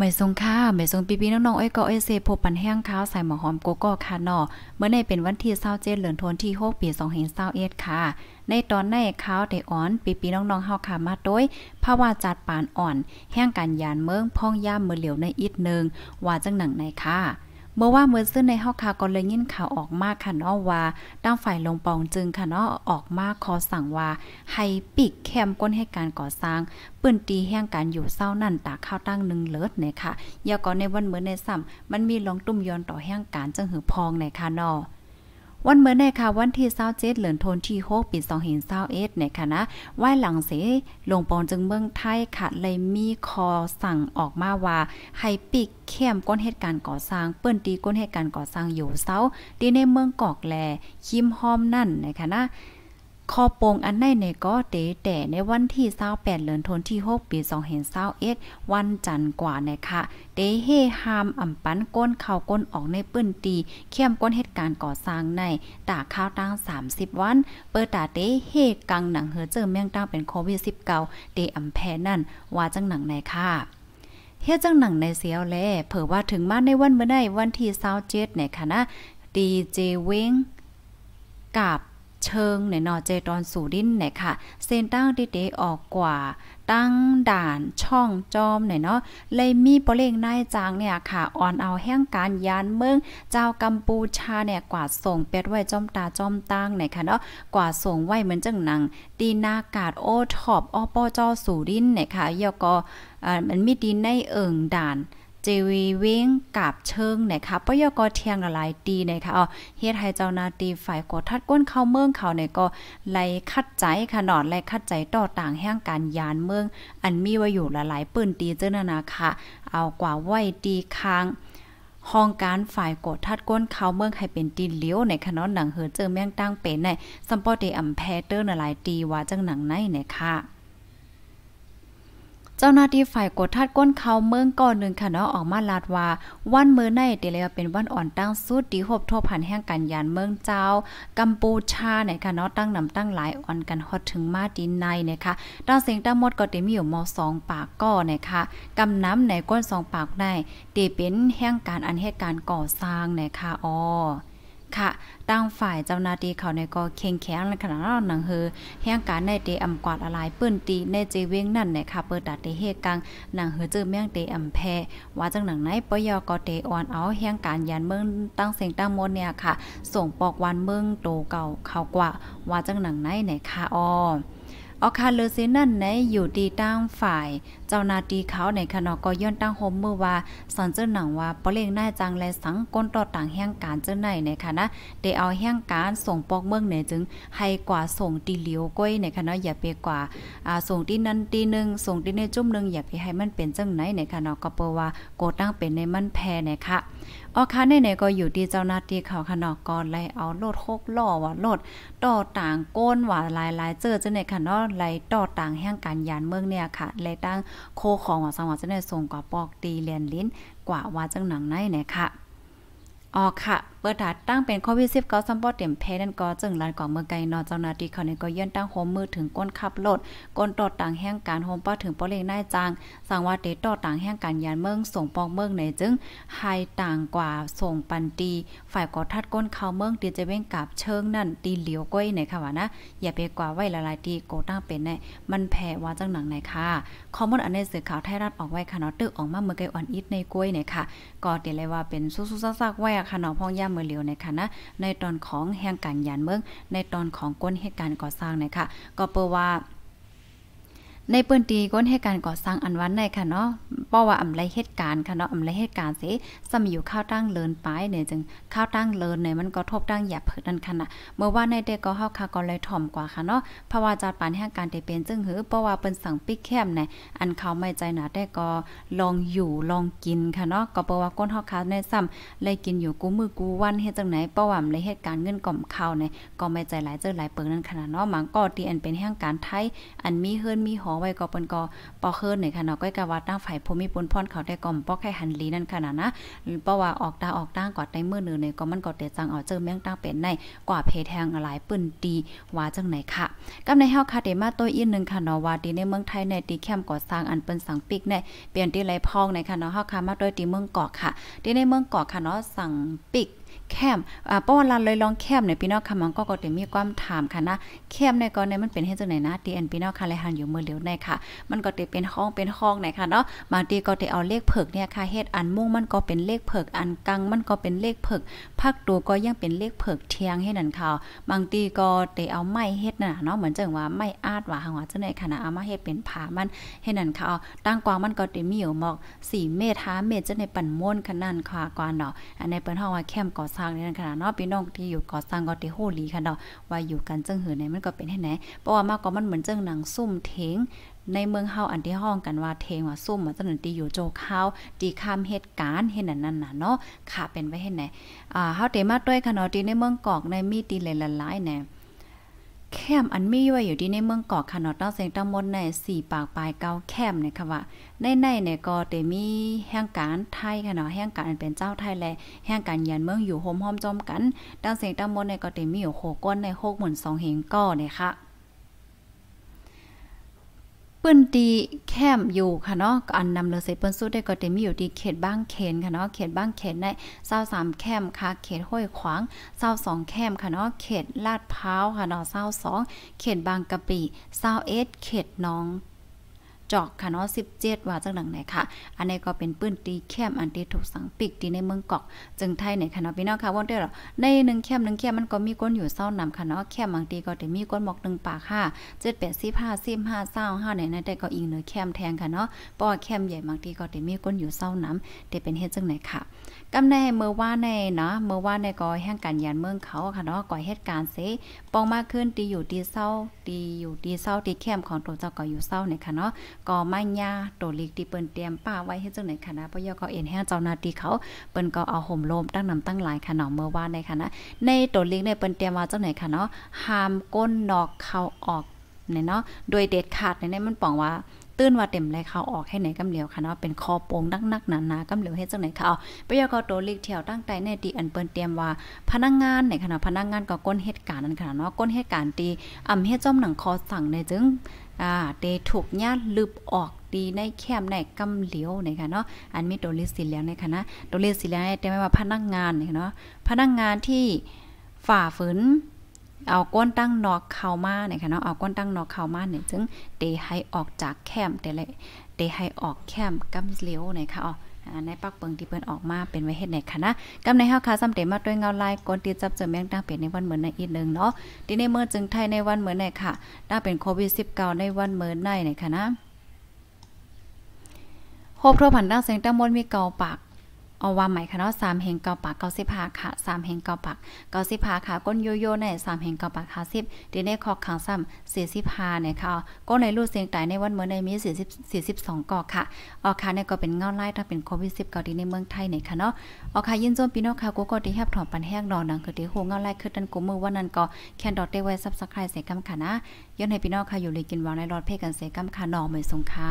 ไม่ทรงค่าไม่ทรงปีปีน้องๆเอ้ยก็เอ้เซพบปันแห้งข้าวใส่หมอหอมโกโก้ค่ะนอเมื่อในเป็นวันที่เศร้าเจ็ดเหลือนทนที่หกปีสองเห็นเศร้าเอ็ดค่ะ ในตอนในข้าวได้อ่อนปีปีน้องๆเฮาค่ะมาโดยภาวะจัด ปานอ่อน แห้งกันยาน เมือง พ่องย่ามมือเหลียวในอีกหนึ่งว่าจังหนังในค่ะเมื่อว่าเมื่อซึ่งในห้องข่าวก็เลยยินข่าวออกมากค่ะเนาะว่าด้านฝ่ายลงปองจึงค่ะเนาะออกมาขอสั่งว่าให้ปิดแคมป์ก้นให้การก่อสร้างปืนตีแห่งการอยู่เศร้านั่นตาข้าวตั้งหนึ่งเลิศเนี่ยค่ะยาก่อนในวันเมือในซ้ำมันมีลองตุ้มยอนต่อแห่งการจังหือพองในค่ะเนาะวันเมื่อในค่ะ วันที่เศร้าเจ็ดเหลือนทนที่หกปีสองเห็นเศร้าเอ็ดเนี่ยค่ะนะว่าหลังเส ลงปอนจึงเมืองไทยค่ะเลยมีคอสั่งออกมาว่า ให้ปิดเข้มก้นเหตุการณ์ก่อสร้าง เปิ้นตีก้นเหตุการณ์ก่อสร้างอยู่เศร้าดีใน เมืองกอกแลคิมหอมนั่นนะคะนะคอโปงอันในในก็เตแต่ในวันที่28เดือนธันวาคมที่ 6 ปี2 5 2 1วันจันทร์กว่านะคะเตเฮ ฮามอำปัน ก้นเข่าก้นออกในปื้นตี เข้มก้นเหตุการณ์ก่อสร้างใน ตาข้าวตั้ง 30 วัน เปิดตาเตเฮ กัง หนังเฮอเจอแม่งตั้งเป็นโควิด19เตอำแพนั่นว่าจังหนังในค่ะ เฮียจังหนังในเสียวแลเผื่อว่าถึงมาในวันเมื่อใดวันที่27เนี่ยค่ะนะดีเจเวงกับเชิงในนอเจตอนสู่ดินไหนค่ะ เซนตั้งเดๆออกกว่า ตั้งด่านช่องจอมไหนเนาะ เลยมีปเล่งนายจางเนี่ยค่ะ อ่อนเอาแห้งการยานเมือง เจ้ากัมพูชาเนี่ยกว่าส่งเป็ดไว้จอมตาจอมตั้งไหนค่ะเนาะ กว่าส่งไว้เหมือนจังหนัง ตีนาการโอท็อปอปจอสู่ดินไหนค่ะยกอมันมีดินในเอิงด่านจวีวิ่งกับเชิงนะคะปยกเทียงหลายดีนะคะอเฮียไทยเจ้านาตีฝ่ายกดทัดก้นเข้าเมืองเขาเนี่ยก็ไล่คัดใจ ขนอดไล่คัดใจต่อต่างแห่งการยานเมือง อันมี ว่า อยู่หลาย ปืนตีเจ้านานา ค่ะ เอากว่าไหวตีค้างห้องการฝ่ายกดทัดก้นเขาเมืองให้เป็นตีนเลี้ยวในขนอนหนังเหือเจอแม่งตั้งเป็นในซัมปอเีอัมแพเตอร์หลายตีว่าจังหนังในเนี่ยค่ะเจ้าหน้าที่ฝ่ายกดทัดก้นเขาเมืองก่อนหนึ่งค่ะเนาะออกมาลาดว่าวันมื่อในเดเลยเป็นวันอ่อนตั้งสุดดีหบทบผ่านแห่งกันยาน เมืองเจ้ากัมพูชาเนี่ยค่ะเนาะตั้งนำตั้งหลายอ่อนกันฮอดถึงมาดินในเนี่ยค่ะตั้งเสียงตั้งหมดก็เต็มอยู่มออสงปากก่อเนี่ยค่ะกำน้ำในก้นสองปากในเตเป็นแห่งการอันเหตุการก่อสร้างเนี่ยค่ะอ๋อค่ะตั้งฝ่ายเจ้าหน้าที่เขาในก็เข่งแข็งในขณะนั้นหนังเฮอแห่งการในเตอำกวาดอะไรปื้นตีในเจเวงนั่นในค่ะเปิดดัดเตเฮกังหนังเฮอเจอเมียงเตอำแพว่าจังหนังในปยกเตอ่อนเอา แห่งการยันเมืองตั้งเสียงตั้งมนเนี่ยค่ะ ส่งปอกวันเมืองโตเก่าเขากว่าว่าจังหนังในไหนค่ะออออคาเลอเซนั่นในอยู่ดีตั้งฝ่ายเจ้านาตีเขาในขณะก็ย้อนตั้งโฮมเมื่อว่าสอนเจ้าหนังว่าปลเลงหน้าจังและสังก้นต่อต่างแห่งการเจ้าไหนในคณะได้เอาแห่งการส่งปอกเมืองเหนือจึงให้กว่าส่งตีเหลียวก้อยในคณะอย่าไปกว่าส่งที่นั่นตีหนึ่งส่งที่น่จุ่มหนึ่งอย่าไปให้มันเป็นเจ้าไหนในคณะก็เปว่าโกตั้งเป็นในมันแพ้ในค่ะอ๋อค่ะไหนๆก็อยู่ที่เจ้าหน้าที่เขาขนอกรไลเอาโลดโคกล่อว่าโลดต่อต่างก้นว่าหลายเจอจ้าในคะเนอไลต่อต่างแห่งการยานเมืองเนี่ยค่ะไลยตั้งโค ของว่าสังว่าจะได้ส่ง กว่าปอกตีเลียนลิ้น กว่าว่าจังหนังในเนี่ยค่ะอ๋อค่ะเปิดถาตั้งเป็นข้อวิสิบก็าซัมปอเต็ยมแพ้นั่นก็จึงลานกอ่เมื่อไกลนอเจ้านาทีเขาเนี่ยก็เยื่นตั้งโฮมมือถึงก้นขับรถก้นตอดต่างแห่งการโฮมป้อถึงป้อเลงนายจางสังว่าเตตอดต่างแห่งการยานเมืองส่งปองเมืองไหนจึงไฮต่างกว่าส่งปันตีฝ่ายก่อทัดก้นเขาเมืองตีจะเว้งกับเชิงนั่นตีเหลียวก้อยไหนค่ะวะนะอย่าไปกว่าไว้ละลายตีโกตั้งเป็นแน่มันแพ้ว่าจังหนังไหนค่ะข้อมูลอันในสื่อข่าวไทยรัฐออกไว้ค่ะนาตึกออกมาเมื่อไกลอ่อนอิดในกล้วยไหนค่ะก็เดี๋ยวเลยว่าเป็นซุ้ซากไว้ค่ะนาพองยาเมื่อเลียวนคะนะในตอนของแห่งการยานเมือง ในตอนของก้นเหตุการณ์ก่อสร้างนะคะ ก็เปิดว่าในปื้นตีก้นให้การก่อสร้างอันวันในค่ะเนาะเพราะว่าอำไรเหตุการณ์ค่ะเนาะอำไรเหตุการณ์สิสมอยู่ข้าวตั้งเลินไปเนี่ยจึงข้าวตั้งเลินเนี่ยมันก็ทบตั้งหยาบเพิดนั่นค่ะเมื่อว่าในเด็กก็เฮาค่ะก็เลยถ่อมกว่าค่ะเนาะเพราะว่าจัดปานแห่งการเด้เป็นจึงหือเพราะว่าเปิ้นสั่งปิกแคมเนี่ยอันเขาไม่ใจหนาได้ก็ลองอยู่ลองกินค่ะเนาะก็เพราะว่าก้นเฮาค่ะในซ้ำเลยกินอยู่กูมือกูวันเฮ็ดจังไหนเพราะว่าอำไรเหตุการณ์เงินก่อมข้าวเนี่ยก็ไม่ใจหลายเจอหลายเปิงนั่นค่ะเนาะมันก็ที่อันเป็นแห่งการไทย อันมีเฮือนมีหอไว้ก็เปิ้นก็ปอเคิร์นนี่ค่ะเนาะก้อยกะว่าตั้งฝ่ายภูมิพลพรเขาได้ก่อมปอกข่หันลีนั่นขนานนะ เพราะว่าออกตาออกตั้งกอดในมือหนึ่งใน่ก็มันก็เตจังเอาเจอแมงตั้งเป็นในกว่าเพแทงหลายปืนตีว่าจังไหนค่ะกำในเฮาค่ะเดมาตัวอีกนึงค่ะเนาะว่าดีในเมืองไทยในตีแคมก่อสร้างอันเปิ้นสังปิกในเปลี่ยนที่ไรพองในค่ะเนาะเฮาค่ะมาด้วยตีเมืองเกาะค่ะดีในเมืองเกาะค่ะเนาะสังปิกแคมป้อนลันเลยลองแคมเนี่ยพี่น้องค่ะมันก็ก็จะมมีความถามค่ะนะแคมในก่อนเนมันเป็นเฮ็ดจังไหนนะดีอ็นพี่น้องค่ะเลยหันอยู่มือเหลียวในค่ะมันก็จะเป็นห้องเป็นห้องไหนค่ะเนาะบางทีก็จะเอาเลขเผิกเนี่ยค่ะเฮ็ดอันมุ่งมันก็เป็นเลขเผิกอันกลางมันก็เป็นเลขเผิกพักตัวก็ยังเป็นเลขเผิกเทียงให้นั่นค่ะ บางทีก็จะเอาไม้เฮ็ดน่ะเนาะเหมือนจังว่าไม้อาดว่าหังว่าจังไหนค่ะนะเอามาเฮ็ดเป็นผามันให้นั่นค่ะตั้งกว้างมันก็จะมีอยู่หมอก4เมตร5เมตรจังในปั่นม้วนขนาดค่ะกว่าเนาะอันในเปิ้นห้องว่าแคมก่อสร้างนี่นั่นคะเนาะพี่น้องที่อยู่ก่อสร้างก็ที่โหลีค่ะเนาะว่าอยู่กันจังหือไหนมันก็เป็นแห่ไหนเพราะว่ามากก็มันเหมือนจังหนังซุ่มเถงในเมืองเฮาอันที่ห้องกันว่าเทงว่าซุ่มว่าจันตีอยู่โจข้าวตีข้ามเหตุการณ์เห็นนั่นนั่นะเนาะข่เป็นไว้เห็นไหนอ่าเฮาเตมาด้วยค่ะเนาะตีในเมืองกอกในมีตีหลายๆแหน่แคม อันมีไว้อยู่ที่ในเมืองเกาะคานอต้เซงตั้งมดในสี่ปากปลายเกาแคมเนี่ยค่ะว่า ในในเนี่ยก็เตมีแห่งการไทยค่ะเนาะแห่งการเป็นเจ้าไทยและ แห่งการยันเมืองอยู่โฮมห้อมจอมกันตั้งเสียงตั้งมนในก็เตมีอยู่โคก้นในโคกหมุนสองเหงก้อเนี่ยค่ะปื้นตีแคมอยู่ค่ะเนาะอันนำเลยใสเปิ้นสู้ได้ก็เต็มอยู่ที่เขตบ้างเขนค่ะเนาะเขตบ้างเขนในเศร้าสามแคมค่ะเขตห้วยขวางเศร้าสองแคมค่ะเนาะเขตลาดพร้าวค่ะเนาะเศร้าสองเขตบางกะปิเศร้าเอดเขตน้องจอกค่ะเนาะ17ว่าจังหนังไหนค่ะอันนี้ก็เป็นปื้นตีแคมอันที่ถูกสังปิกตีในเมืองกอกจึงไทยในค่ะเนาะพี่น้องค่ะว่าได้หรอในหนึ่งแคมหนึ่งแคมมันก็มีก้นอยู่เศร้านำค่ะเนาะแคมบางทีก็จะมีก้นหมอกหนึ่งปากค่ะเจ็ดแปดสิบห้าสิบห้าเศร้าห้าในใ่นแต่ก็อิงเนื้อแคมแทงค่ะเนาะป้อแคมใหญ่บางทีก็จะมีก้นอยู่เศร้านำจะเป็นเฮ็ดจังไหนค่ะกำในเมื่อว่าในเนาะเมื่อว่าในก็แห่งการยันเมืองเขาค่ะเนาะก่อเหตุการณ์เสปองมากขึ้นตีอยู่ตีเศร้าตีอยู่ตีเศร้าตีแคมของตัวเจ้าก็อยู่เศร้าเนี่ยค่ะเนาะก็ไม่ยาตัวเล็กที่เปิ้นเตรียมป้าไว้ให้จังไหนค่ะนะปยอก็เอ็นแห้งเจ้านาตีเขาเปิ้นก็เอาห่มโลมตั้งนำตั้งหลายขนาเมื่อวานในคณะในตัวเล็กในเปิ้นเตรียมมาจังไหนค่ะเนาะห้ามก้นนอกเขาออกเนี่ยเนาะโดยเด็ดขาดในนี้มันบอกว่า ตื้นว่าเต็มไรเขาออกให้ไหนกำเหลียวค่ะเนาะเป็นคอโป่งนัหนักหนาหนากำเหลียวให้จังไหนค่ะเอาปยกโตลิกเที่ยวตั้งใจในตีอันเปิ้นเตรียมว่าพนักงานในขณะพนักงานก็ก้นเหตุการณ์นั้นค่ะเนาะก้นเหตุการณ์ตีอำเฮ็ดจ้อมหนังคอสั่งในจึงอ่าเตถูกย่าลืบออกดีในแคมในกำเหลียวนะคะเนาะอันมีตัวเลขสีเหลืองนะคะนะตัวเลขสีเหลืองแต่ไม่ว่าพนักงานนะคเนาะพนักงานที่ฝ่าฝืน เอาก้นตั้งนอกเข้ามาเนค่ะเนาะเอาก้นตั้งนอกเข้ามาเนี่ยจึงเตให้ออกจากแคมแต่ละเตให้ออกแคมกำเหลียวเนค่ะอ๋อในปักเปิงที่เพิ่นออกมาเป็นไว้เฮ็ดไหนคะนะกำในเฮาค่ะสำเร็จมาด้วยเงาลายกนตีจับเจอแมงตังเป็นในวันเหมือนในอีกนึงเนาะทีนในเมื่อจึงไทยในวันเหมือนในค่ะด้าเป็นโควิด19ในวันเหมือนในไหนคะนะโฮบทั่วผันดังเสียงตั้งมนมีเก่าปากเอาว่าใหม่ค่ะเนาะสามแห่งเกาปากเกาสิบหาค่ะสามแห่งเกาปากเกาสิบหาค่ะก้นโยโย่ในสามแห่งเกาปากค่าสิบดีในคอขังซ้ำสี่สิบห้าเนี่ยค่ะก้นในรูดเสียงตายในวันเมื่อในมีสี่สิบสี่สิบสองกอค่ะออค่ะเนี่ยก็เป็นเงาไล่ถ้าเป็นโควิดสิบเกาดีในเมืองไทยเนี่ยค่ะเนาะออค่ะยินโจมปีนอกค่ะกูก็ดีแฮบถอดปันแห้งนอนนังคือดีหูเงาไล่คือดันกูมือวันนั้นก็แคนดอทได้ไว้ซับสไครต์เสกกำค่ะนะย้อนให้ปีนอกค่ะอยู่เลยกินวางในรอดเพ่กันเสกกำค่ะนอนเหมือนสงค่ะ